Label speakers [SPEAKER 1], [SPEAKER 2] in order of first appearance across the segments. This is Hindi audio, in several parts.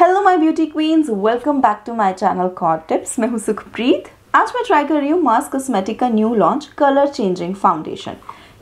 [SPEAKER 1] hello my beauty queens welcome back to my channel Kaur tips मैं हूँ सुखप्रीत आज मैं ट्राई कर रही हूँ मास कॉस्मेटिक का new launch colour changing foundation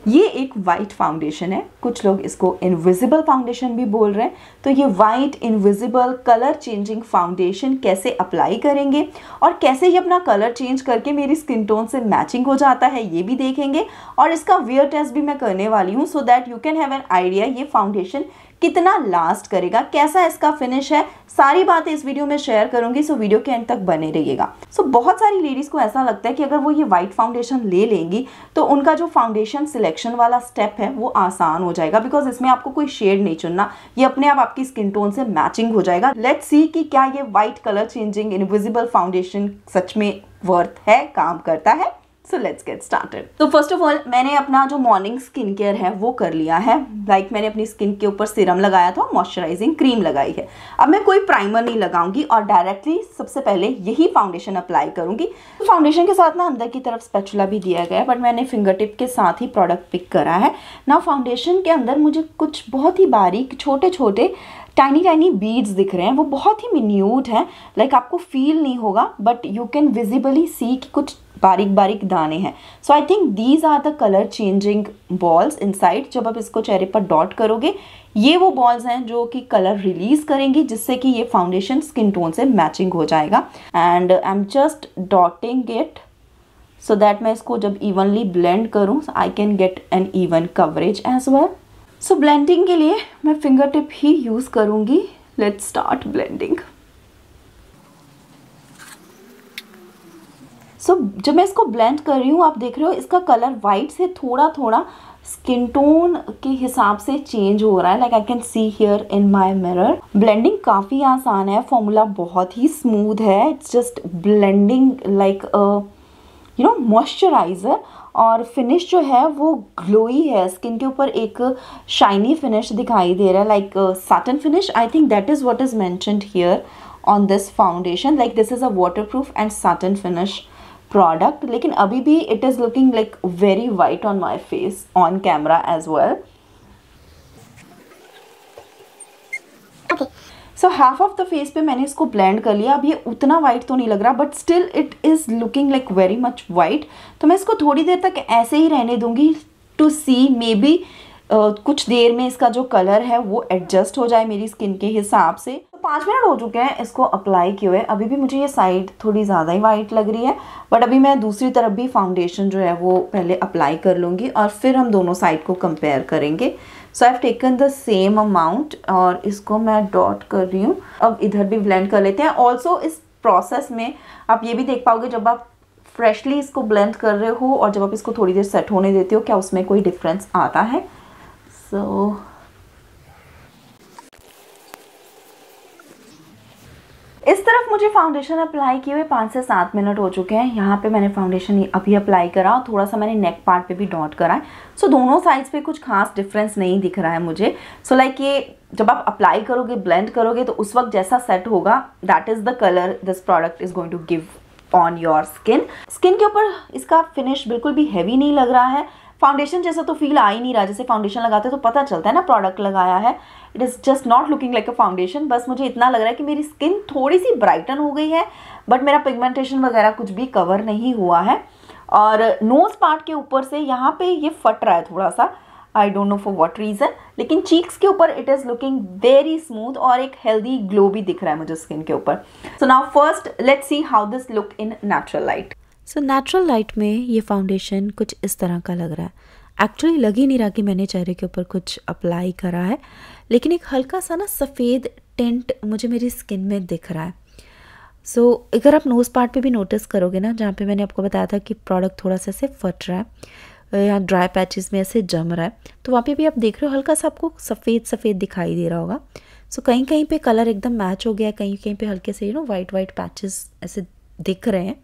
[SPEAKER 1] ये एक वाइट फाउंडेशन है कुछ लोग इसको इनविजिबल फाउंडेशन भी बोल रहे हैं तो ये white invisible colour changing foundation कैसे अप्लाई करेंगे और कैसे ये अपना कलर चेंज करके मेरी स्किन टोन से मैचिंग हो जाता है ये भी देखेंगे और इसका वेयर टेस्ट भी मैं करने वाली हूँ so that you can have an idea ये फाउंडेशन कितना लास्ट करेगा कैसा इसका फिनिश है सारी बातें इस वीडियो में शेयर करूंगी सो वीडियो के एंड तक बने रहिएगा सो बहुत सारी लेडीज़ को ऐसा लगता है कि अगर वो ये व्हाइट फाउंडेशन ले लेंगी तो उनका जो फाउंडेशन सिलेक्शन वाला स्टेप है वो आसान हो जाएगा बिकॉज इसमें आपको कोई शेड नहीं चुनना ये अपने आप आपकी स्किन टोन से मैचिंग हो जाएगा लेट सी कि क्या ये white colour changing invisible foundation सच में वर्थ है काम करता है सो लेट्स गेट स्टार्टेड तो फर्स्ट ऑफ ऑल मैंने अपना जो मॉर्निंग स्किन केयर है वो कर लिया है लाइक like मैंने अपनी स्किन के ऊपर सीरम लगाया था मॉइस्चराइजिंग क्रीम लगाई है अब मैं कोई प्राइमर नहीं लगाऊंगी और डायरेक्टली सबसे पहले यही फाउंडेशन अप्लाई करूंगी तो फाउंडेशन के साथ ना अंदर की तरफ स्पेचुला भी दिया गया है बट मैंने फिंगर टिप के साथ ही प्रोडक्ट पिक करा है ना फाउंडेशन के अंदर मुझे कुछ बहुत ही बारीक छोटे छोटे टाइनी टाइनी बीड्स दिख रहे हैं वो बहुत ही मिन्यूट हैं लाइक आपको फील नहीं होगा but you can visibly see कि कुछ बारीक बारीक दाने हैं so I think these are the colour changing balls side जब आप इसको चेहरे पर डॉट करोगे ये वो बॉल्स हैं जो कि कलर रिलीज करेंगी जिससे कि ये फाउंडेशन स्किन टोन से मैचिंग हो जाएगा and I am just dotting it so that मैं इसको जब इवनली ब्लेंड करूँ I can get an even coverage as well so blending के लिए मैं फिंगर टिप ही यूज़ करूँगी let's start blending so so, जब मैं इसको ब्लेंड कर रही हूँ आप देख रहे हो इसका कलर वाइट से थोड़ा थोड़ा स्किन टोन के हिसाब से चेंज हो रहा है like I can see here in my mirror blending काफ़ी आसान है फॉर्मूला बहुत ही स्मूथ है it's just blending like you know moisturiser और फिनिश जो है वो ग्लोई है स्किन के ऊपर एक शाइनी फिनिश दिखाई दे रहा है like satin finish I think that is what is mentioned here on this foundation like this is a waterproof and satin finish product लेकिन अभी भी it is looking like very white on my face on camera as well so half of the face पे मैंने इसको ब्लेंड कर लिया अब ये उतना वाइट तो नहीं लग रहा but still it is looking like very much white तो मैं इसको थोड़ी देर तक ऐसे ही रहने दूंगी टू सी मे बी कुछ देर में इसका जो कलर है वो एडजस्ट हो जाए मेरी स्किन के हिसाब से पाँच मिनट हो चुके हैं इसको अप्लाई किए हुए अभी भी मुझे ये साइड थोड़ी ज़्यादा ही वाइट लग रही है बट अभी मैं दूसरी तरफ भी फाउंडेशन जो है वो पहले अप्लाई कर लूँगी और फिर हम दोनों साइड को कंपेयर करेंगे so I have taken the same amount और इसको मैं डॉट कर रही हूँ अब इधर भी ब्लेंड कर लेते हैं ऑल्सो इस प्रोसेस में आप ये भी देख पाओगे जब आप फ्रेशली इसको ब्लेंड कर रहे हो और जब आप इसको थोड़ी देर सेट होने देते हो क्या उसमें कोई डिफरेंस आता है सो so, इस तरफ मुझे फाउंडेशन अप्लाई किए हुए पाँच से सात मिनट हो चुके हैं यहाँ पे मैंने फाउंडेशन अभी अप्लाई करा और थोड़ा सा मैंने नेक पार्ट पे भी डॉट करा है सो so, दोनों साइड्स पे कुछ खास डिफरेंस नहीं दिख रहा है मुझे सो so, लाइक like ये जब आप अप्लाई करोगे ब्लेंड करोगे तो उस वक्त जैसा सेट होगा that is the colour this product is going to give on your skin skin के ऊपर इसका फिनिश बिल्कुल भी हैवी नहीं लग रहा है फाउंडेशन जैसा तो फील आ ही नहीं रहा जैसे फाउंडेशन लगाते तो पता चलता है ना प्रोडक्ट लगाया है it is just not looking like a foundation बस मुझे इतना लग रहा है कि मेरी स्किन थोड़ी सी ब्राइटन हो गई है बट मेरा पिगमेंटेशन वगैरह कुछ भी कवर नहीं हुआ है और नोज पार्ट के ऊपर से यहाँ पे ये फट रहा है थोड़ा सा I don't know for what reason लेकिन चीक्स के ऊपर it is looking very smooth और एक हेल्दी ग्लो भी दिख रहा है मुझे स्किन के ऊपर so now first let see how this look in natural light so natural light में ये फाउंडेशन कुछ इस तरह का लग रहा है एक्चुअली लग ही नहीं रहा कि मैंने चेहरे के ऊपर कुछ अप्लाई करा है लेकिन एक हल्का सा ना सफ़ेद टेंट मुझे मेरी स्किन में दिख रहा है सो so, अगर आप नोज़ पार्ट पे भी नोटिस करोगे ना जहाँ पे मैंने आपको बताया था कि प्रोडक्ट थोड़ा सा ऐसे फट रहा है या ड्राई पैचेस में ऐसे जम रहा है तो वहाँ पे भी आप देख रहे हो हल्का सा आपको सफ़ेद सफ़ेद दिखाई दे रहा होगा सो so, कहीं कहीं पे कलर एकदम मैच हो गया है कहीं कहीं पे हल्के से you know white white patches ऐसे दिख रहे हैं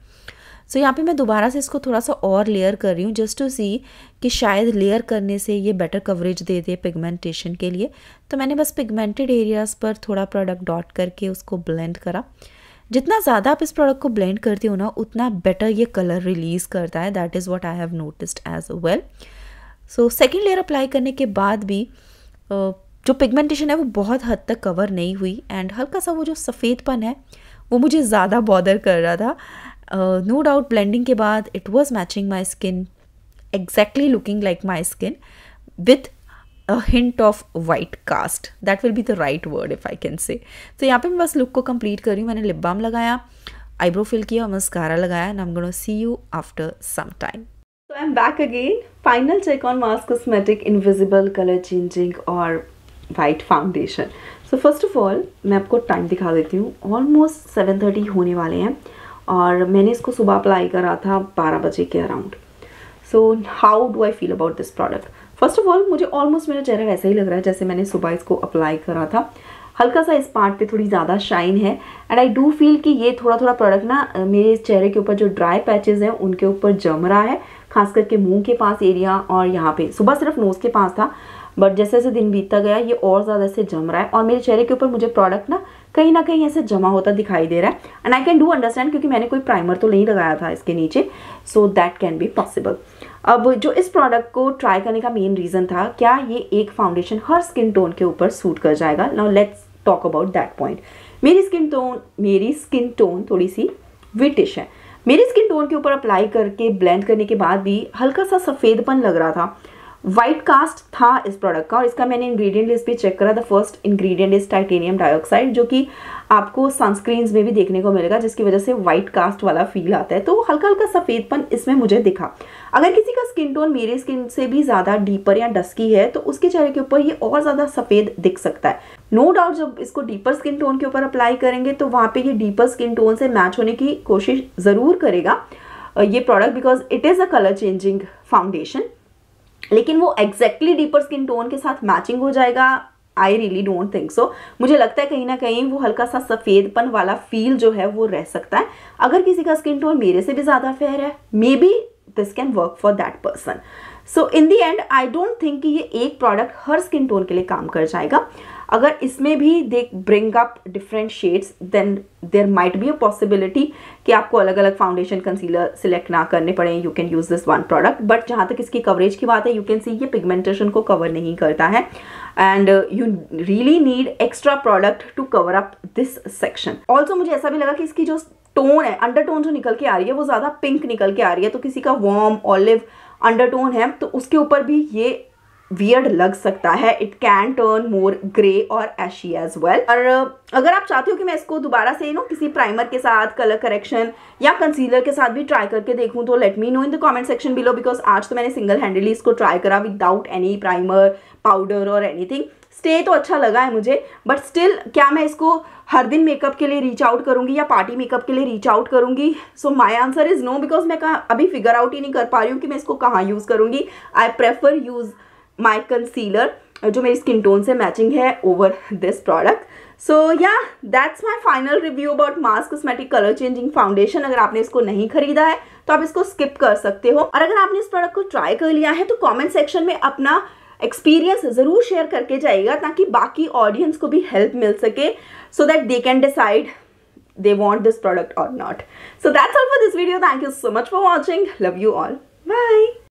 [SPEAKER 1] सो so, यहाँ पे मैं दोबारा से इसको थोड़ा सा और लेयर कर रही हूँ जस्ट टू सी कि शायद लेयर करने से ये बेटर कवरेज दे दे पिगमेंटेशन के लिए तो मैंने बस पिगमेंटेड एरियाज़ पर थोड़ा प्रोडक्ट डॉट करके उसको ब्लेंड करा जितना ज़्यादा आप इस प्रोडक्ट को ब्लेंड करते हो ना उतना बेटर ये कलर रिलीज़ करता है that is what I have noticed as well so second layer apply करने के बाद भी जो पिगमेंटेशन है वो बहुत हद तक कवर नहीं हुई एंड हल्का सा वो जो सफ़ेदपन है वो मुझे ज़्यादा बॉदर कर रहा था नो डाउट ब्लेंडिंग के बाद it was matching my skin exactly looking like my skin with a hint of white cast that will be the right word if I can say तो यहाँ पे मैं बस लुक को कम्प्लीट कर रही हूँ मैंने लिप बाम लगाया आईब्रो फिल किया और मस्कारा लगाया नम go see you after some time so I am back again final check on mask cosmetic invisible colour changing और white foundation so first of all मैं आपको टाइम दिखा देती हूँ ऑलमोस्ट सेवन थर्टी होने वाले हैं और मैंने इसको सुबह अप्लाई करा था बारह बजे के around so how do I feel about this product first of all मुझे ऑलमोस्ट मेरा चेहरा वैसा ही लग रहा है जैसे मैंने सुबह इसको अप्लाई करा था हल्का सा इस पार्ट पे थोड़ी ज़्यादा शाइन है एंड आई डू फील कि ये थोड़ा थोड़ा प्रोडक्ट ना मेरे चेहरे के ऊपर जो ड्राई पैचेज़ हैं उनके ऊपर जम रहा है खास करके मुंह के पास एरिया और यहाँ पे सुबह सिर्फ नोज़ के पास था बट जैसे जैसे दिन बीतता गया ये और ज़्यादा से जम रहा है और मेरे चेहरे के ऊपर मुझे प्रोडक्ट ना कहीं ना कहीं ऐसे जमा होता दिखाई दे रहा है and I can do understand क्योंकि मैंने कोई प्राइमर तो नहीं लगाया था इसके नीचे so that can be possible अब जो इस प्रोडक्ट को ट्राई करने का मेन रीज़न था क्या ये एक फाउंडेशन हर स्किन टोन के ऊपर सूट कर जाएगा now let's talk about that point मेरी स्किन टोन मेरी स्किन टोन थोड़ी सी विटिश है मेरी स्किन टोन के ऊपर अप्लाई करके ब्लेंड करने के बाद भी हल्का सा सफ़ेदपन लग रहा था वाइट कास्ट था इस प्रोडक्ट का और इसका मैंने इंग्रेडिएंट लिस्ट भी चेक करा the first ingredient is titanium dioxide जो कि आपको सनस्क्रीन में भी देखने को मिलेगा जिसकी वजह से वाइट कास्ट वाला फील आता है तो हल्का हल्का सफ़ेदपन इसमें मुझे दिखा अगर किसी का स्किन टोन मेरे स्किन से भी ज़्यादा डीपर या डस्की है तो उसके चेहरे के ऊपर ये और ज़्यादा सफ़ेद दिख सकता है नो no डाउट जब इसको डीपर स्किन टोन के ऊपर अप्लाई करेंगे तो वहाँ पे ये डीपर स्किन टोन से मैच होने की कोशिश ज़रूर करेगा ये product because it is a colour changing foundation लेकिन वो एग्जैक्टली डीपर स्किन टोन के साथ मैचिंग हो जाएगा I really don't think so मुझे लगता है कहीं ना कहीं वो हल्का सा सफ़ेदपन वाला फील जो है वो रह सकता है अगर किसी का स्किन टोन मेरे से भी ज़्यादा फेयर है maybe this can work for that person so in the end I don't think कि ये एक प्रोडक्ट हर स्किन टोन के लिए काम कर जाएगा अगर इसमें भी they bring up different shades then there might be a possibility कि आपको अलग अलग फाउंडेशन कंसीलर सिलेक्ट ना करने पड़े you can use this one product but जहाँ तक इसकी कवरेज की बात है यू कैन सी ये पिगमेंटेशन को कवर नहीं करता है and you really need extra product to cover up this section also मुझे ऐसा भी लगा कि इसकी जो टोन है अंडर टोन जो निकल के आ रही है वो ज़्यादा पिंक निकल के आ रही है तो किसी का वॉर्म ऑलिव अंडरटोन है तो उसके ऊपर भी ये वियर्ड लग सकता है it can turn more grey और एशी एज वेल और अगर आप चाहते हो कि मैं इसको दोबारा से यू नो किसी प्राइमर के साथ कलर करेक्शन या कंसीलर के साथ भी ट्राई करके देखूं तो let me know in the comment section below because आज तो मैंने सिंगल हैंडली इसको ट्राई करा विदाउट एनी प्राइमर पाउडर और एनीथिंग स्टे तो अच्छा लगा है मुझे बट स्टिल क्या मैं इसको हर दिन मेकअप के लिए रीच आउट करूंगी या पार्टी मेकअप के लिए रीच आउट करूंगी so my answer is no because मैं अभी फिगर आउट ही नहीं कर पा रही हूँ कि मैं इसको कहाँ यूज़ करूंगी I prefer use my concealer uh, जो मेरी स्किन टोन से मैचिंग है ओवर दिस प्रोडक्ट सो या that's my final review about mask cosmetic colour changing foundation अगर आपने इसको नहीं खरीदा है तो आप इसको स्किप कर सकते हो और अगर आपने इस प्रोडक्ट को ट्राई कर लिया है तो कॉमेंट सेक्शन में अपना एक्सपीरियंस ज़रूर शेयर करके जाइएगा ताकि बाकी ऑडियंस को भी हेल्प मिल सके so that they can decide they want this product और not so that's all for this video thank you so much for watching love you all bye